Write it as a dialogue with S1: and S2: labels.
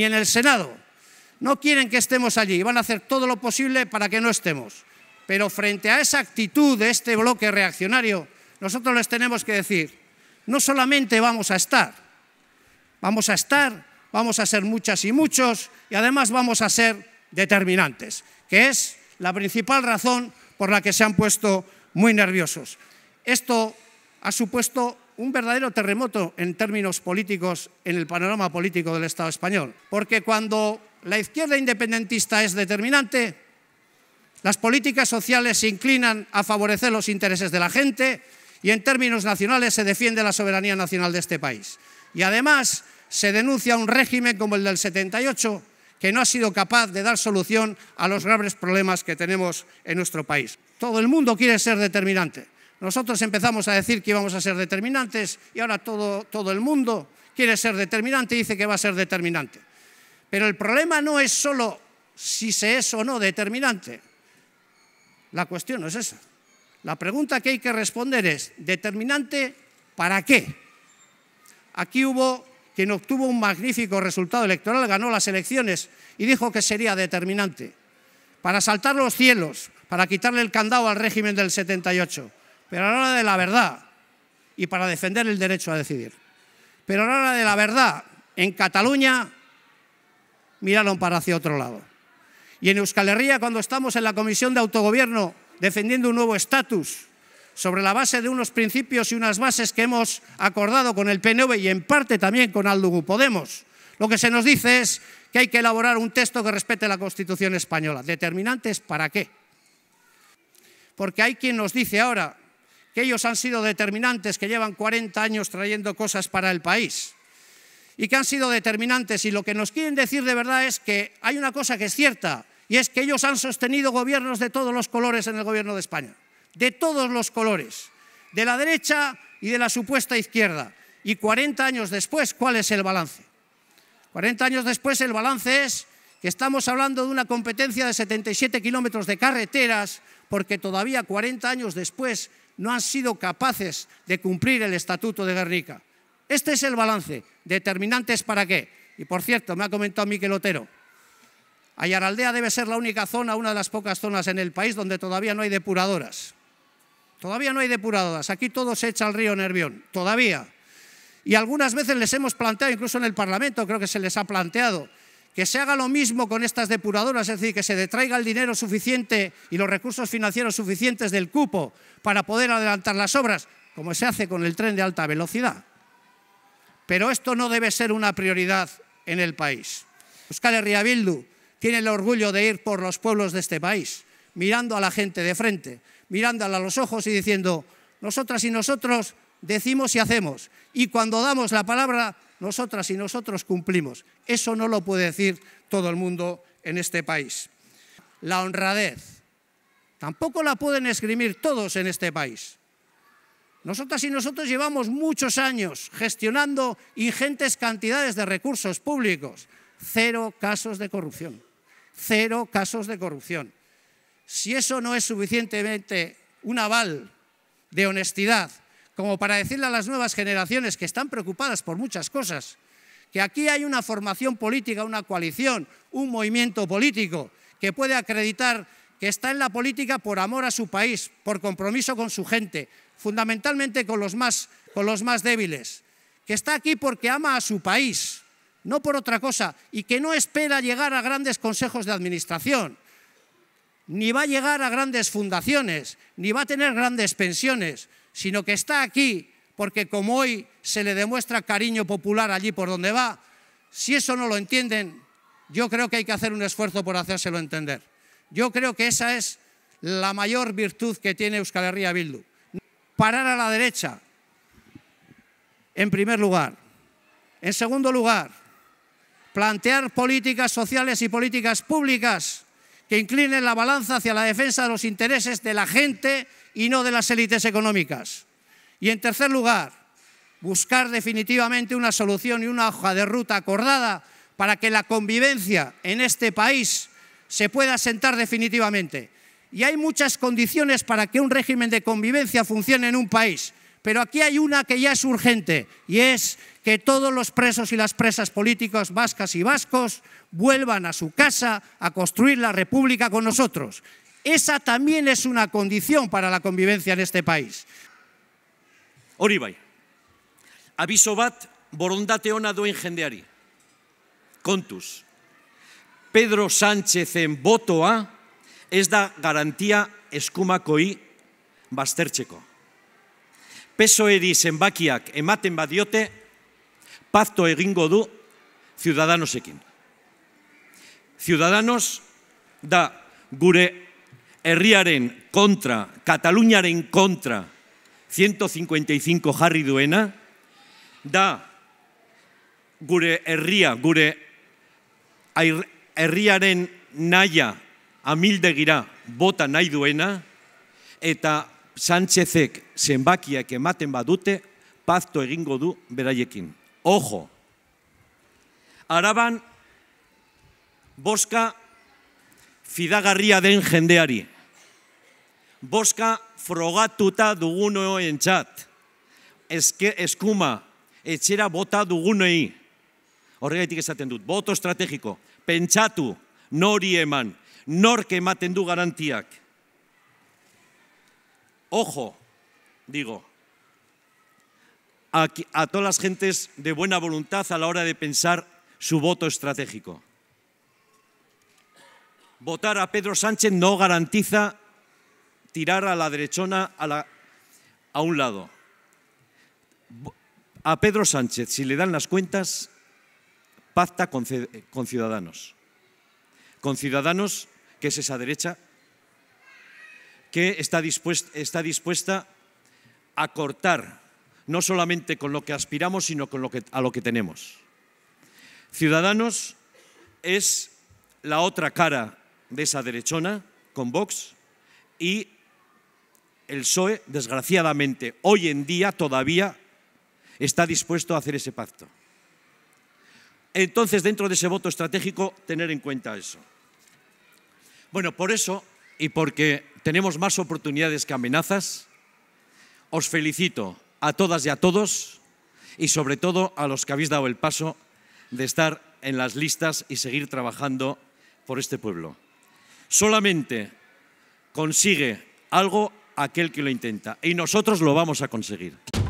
S1: ni en el Senado. No quieren que estemos allí, van a hacer todo lo posible para que no estemos. Pero frente a esa actitud de este bloque reaccionario, nosotros les tenemos que decir, no solamente vamos a estar, vamos a estar, vamos a ser muchas y muchos y además vamos a ser determinantes, que es la principal razón por la que se han puesto muy nerviosos. Esto ha supuesto un verdadero terremoto en términos políticos en el panorama político del Estado español. Porque cuando la izquierda independentista es determinante, las políticas sociales se inclinan a favorecer los intereses de la gente y en términos nacionales se defiende la soberanía nacional de este país. Y además se denuncia un régimen como el del 78 que no ha sido capaz de dar solución a los graves problemas que tenemos en nuestro país. Todo el mundo quiere ser determinante. Nosotros empezamos a decir que íbamos a ser determinantes y ahora todo, el mundo quiere ser determinante y dice que va a ser determinante. Pero el problema no es solo si se es o no determinante. La cuestión no es esa. La pregunta que hay que responder es, ¿determinante para qué? Aquí hubo quien obtuvo un magnífico resultado electoral, ganó las elecciones y dijo que sería determinante para saltar los cielos, para quitarle el candado al régimen del 78 pero a la hora de la verdad, y para defender el derecho a decidir, pero a la hora de la verdad, en Cataluña miraron para hacia otro lado. Y en Euskal Herria, cuando estamos en la Comisión de Autogobierno defendiendo un nuevo estatus sobre la base de unos principios y unas bases que hemos acordado con el PNV y en parte también con Aldugu Podemos, lo que se nos dice es que hay que elaborar un texto que respete la Constitución española. ¿Determinantes para qué? Porque hay quien nos dice ahora que ellos han sido determinantes, que llevan 40 años trayendo cosas para el país y que han sido determinantes. Y lo que nos quieren decir de verdad es que hay una cosa que es cierta, y es que ellos han sostenido gobiernos de todos los colores en el gobierno de España, de todos los colores, de la derecha y de la supuesta izquierda. Y 40 años después, ¿cuál es el balance? 40 años después el balance es que estamos hablando de una competencia de 77 kilómetros de carreteras, porque todavía 40 años después no han sido capaces de cumplir el Estatuto de Guernica. Este es el balance. Determinantes para qué. Y por cierto, me ha comentado Miquel Otero, Ayaraldea debe ser la única zona, una de las pocas zonas en el país donde todavía no hay depuradoras. Todavía no hay depuradoras. Aquí todo se echa al río Nervión. Todavía. Y algunas veces les hemos planteado, incluso en el Parlamento creo que se les ha planteado, que se haga lo mismo con estas depuradoras, es decir, que se detraiga el dinero suficiente y los recursos financieros suficientes del cupo para poder adelantar las obras, como se hace con el tren de alta velocidad. Pero esto no debe ser una prioridad en el país. Euskal Herria tiene el orgullo de ir por los pueblos de este país, mirando a la gente de frente, mirándola a los ojos y diciendo, nosotras y nosotros decimos y hacemos. Y cuando damos la palabra nosotras y nosotros cumplimos. Eso no lo puede decir todo el mundo en este país. La honradez tampoco la pueden esgrimir todos en este país. Nosotras y nosotros llevamos muchos años gestionando ingentes cantidades de recursos públicos. Cero casos de corrupción. Cero casos de corrupción. Si eso no es suficientemente un aval de honestidad como para decirle a las nuevas generaciones que están preocupadas por muchas cosas, que aquí hay una formación política, una coalición, un movimiento político que puede acreditar que está en la política por amor a su país, por compromiso con su gente, fundamentalmente con los más, débiles, que está aquí porque ama a su país, no por otra cosa, y que no espera llegar a grandes consejos de administración, ni va a llegar a grandes fundaciones, ni va a tener grandes pensiones, sino que está aquí porque como hoy se le demuestra cariño popular allí por donde va, si eso no lo entienden, yo creo que hay que hacer un esfuerzo por hacérselo entender. Yo creo que esa es la mayor virtud que tiene Euskal Herria Bildu. Parar a la derecha, en primer lugar. En segundo lugar, plantear políticas sociales y políticas públicas que inclinen la balanza hacia la defensa de los intereses de la gente y no de las élites económicas. Y en tercer lugar, buscar definitivamente una solución y una hoja de ruta acordada para que la convivencia en este país se pueda sentar definitivamente. Y hay muchas condiciones para que un régimen de convivencia funcione en un país, pero aquí hay una que ya es urgente y es que todos los presos y las presas políticas vascas y vascos vuelvan a su casa a construir la república con nosotros. Esa también es una condición para la convivencia en este país.
S2: Hori bai, aviso bat borondate ona duen jendeari. Kontuz, Pedro Sánchezen botoa ez da garantia eskumakoi baztertzeko. Pesoeri zenbakiak ematen badiote, pacto egingo du Ciudadanosekin. Ciudadanos da gure herriaren kontra, Kataluniaren kontra, 155 jarri duena, da gure herria, gure herriaren naia amildegira bota nahi duena, eta Sánchezek zenbakiak ematen badute, pazto egingo du beraiekin. Ojo! Araban, boska fidagarria den jendeari. Boska frogatuta dugun txat. Eske, eskuma, etxera bota dugunei, Horregaitik esaten dut, boto estrategiko. Pentsatu, nori eman, nork ematen du garantiak. Ojo, digo, a todas las gentes de buena voluntad a la hora de pensar su voto estratégico. votar a Pedro Sánchez no garantiza tirar a la derechona a, un lado. A Pedro Sánchez, si le dan las cuentas, pacta con, Ciudadanos. Con Ciudadanos, que es esa derecha, que está dispuesta, a cortar no solamente con lo que aspiramos, sino con lo que, a lo que tenemos. Ciudadanos es la otra cara de esa derechona con Vox y el PSOE, desgraciadamente, hoy en día todavía está dispuesto a hacer ese pacto. Entonces, dentro de ese voto estratégico, tener en cuenta eso. Bueno, por eso y porque tenemos más oportunidades que amenazas, os felicito a todas y a todos y sobre todo a los que habéis dado el paso de estar en las listas y seguir trabajando por este pueblo. Solamente consigue algo aquel que lo intenta y nosotros lo vamos a conseguir.